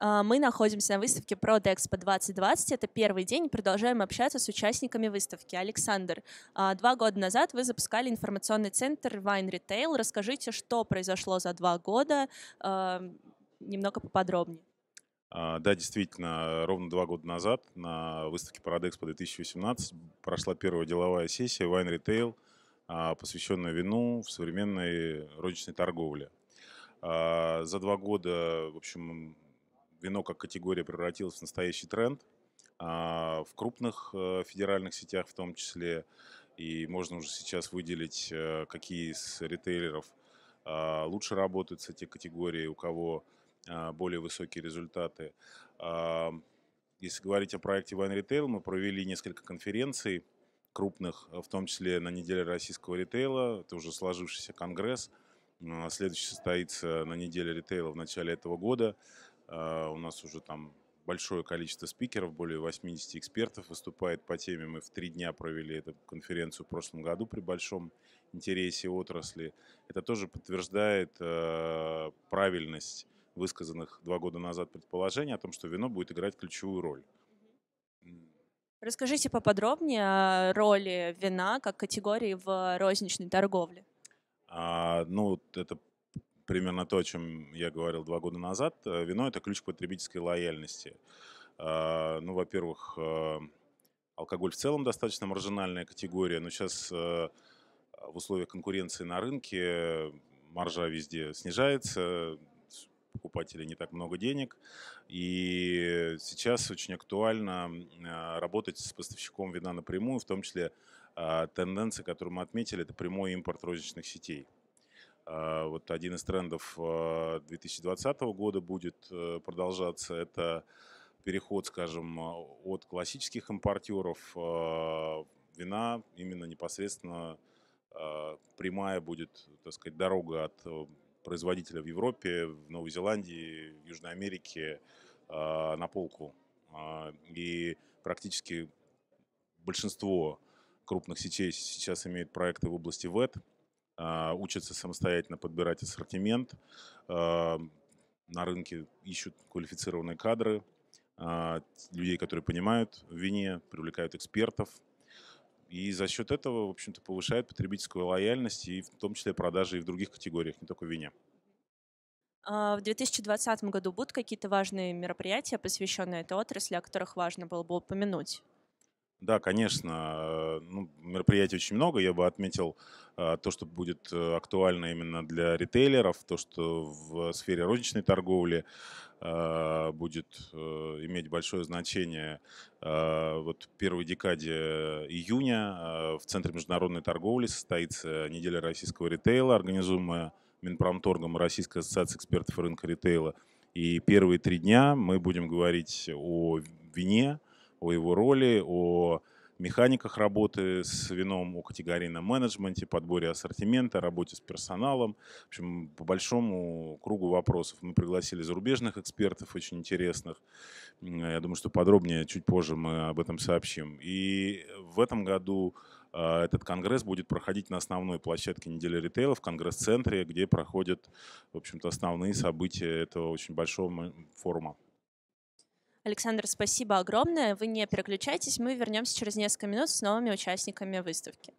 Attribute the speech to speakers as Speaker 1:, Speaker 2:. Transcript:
Speaker 1: А, мы находимся на выставке ProDexpo 2020. Это первый день. Продолжаем общаться с участниками выставки. Александр, а, два года назад вы запускали информационный центр Wine Retail. Расскажите, что произошло за два года, а, немного поподробнее.
Speaker 2: Да, действительно, ровно два года назад на выставке Prodexpo 2018 прошла первая деловая сессия Wine Retail, посвященная вину в современной розничной торговле. За два года, в общем, вино как категория превратилось в настоящий тренд а, в крупных э, федеральных сетях в том числе. И можно уже сейчас выделить, э, какие из ритейлеров а, лучше работают с этой категорией, у кого а, более высокие результаты. Если говорить о проекте Wine Retail, мы провели несколько конференций крупных, в том числе на неделе российского ритейла, это уже сложившийся конгресс. Следующий состоится на неделе ритейла в начале этого года. Э, у нас уже там большое количество спикеров, более 80 экспертов выступает по теме. Мы в три дня провели эту конференцию в прошлом году при большом интересе отрасли. Это тоже подтверждает э, правильность высказанных два года назад предположений о том, что вино будет играть ключевую роль.
Speaker 1: Расскажите поподробнее о роли вина как категории в розничной торговле.
Speaker 2: А, ну, это примерно то, о чем я говорил два года назад. Э, вино – это ключ к потребительской лояльности. Э, ну, во-первых, э, алкоголь в целом достаточно маржинальная категория, но сейчас в условиях конкуренции на рынке маржа везде снижается, покупателей не так много денег. И сейчас очень актуально работать с поставщиком вина напрямую, в том числе тенденция, которую мы отметили, это прямой импорт розничных сетей – а, вот один из трендов 2020 а, года будет э, продолжаться. Это переход, скажем, от классических импортеров а, вина именно непосредственно прямая будет, так сказать, дорога от э, производителя в Европе, в Новой Зеландии, в Южной Америке на полку. И практически большинство крупных сетей сейчас имеют проекты в области ВЭД, а, учатся самостоятельно подбирать ассортимент, а, на рынке ищут квалифицированные кадры, а, людей, которые понимают в вине, привлекают экспертов. И за счет этого, в общем-то, повышает потребительскую лояльность и в том числе продажи и в других категориях, не только в вине.
Speaker 1: В 2020 году будут какие-то важные мероприятия, посвященные этой отрасли, о которых важно было бы упомянуть?
Speaker 2: Да, конечно. Э, ну, мероприятий очень много. Я бы отметил э, то, что будет э, актуально именно для ритейлеров, то, что в сфере розничной торговли будет иметь большое значение вот в первой декаде июня в Центре международной торговли состоится неделя российского ритейла, организуемая Минпромторгом Российской ассоциацией экспертов рынка ритейла. И первые три дня мы будем говорить о вине, о его роли, о механиках работы с вином, о категорийном менеджменте, подборе ассортимента, работе с персоналом. В общем, по большому кругу вопросов. Мы пригласили зарубежных экспертов, очень интересных. Я думаю, что подробнее чуть позже мы об этом сообщим. И в этом году а, этот конгресс будет проходить на основной площадке недели ритейла в конгресс-центре, где проходят, в общем-то, основные события этого очень большого форума.
Speaker 1: Александр, спасибо огромное. Вы не переключайтесь, мы вернемся через несколько минут с новыми участниками выставки.